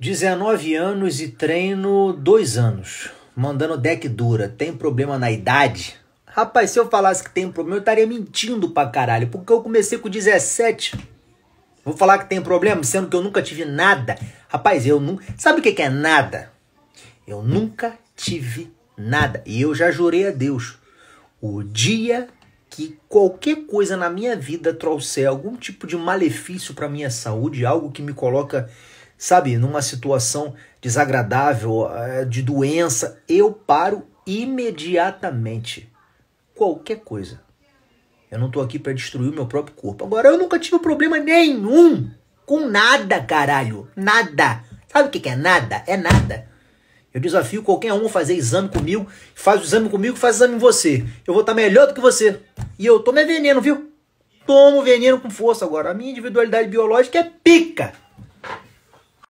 19 anos e treino 2 anos, mandando deck dura. Tem problema na idade? Rapaz, se eu falasse que tem problema, eu estaria mentindo pra caralho, porque eu comecei com 17. Vou falar que tem problema, sendo que eu nunca tive nada. Rapaz, eu não. Sabe o que, que é nada? Eu nunca tive nada. E eu já jurei a Deus. O dia que qualquer coisa na minha vida trouxer algum tipo de malefício para minha saúde, algo que me coloca sabe, numa situação desagradável, eh, de doença, eu paro imediatamente. Qualquer coisa. Eu não tô aqui para destruir o meu próprio corpo. Agora, eu nunca tive problema nenhum com nada, caralho. Nada. Sabe o que, que é nada? É nada. Eu desafio qualquer um a fazer exame comigo. Faz o exame comigo, faz o exame em você. Eu vou estar tá melhor do que você. E eu tomo é veneno, viu? Tomo veneno com força agora. A minha individualidade biológica é pica.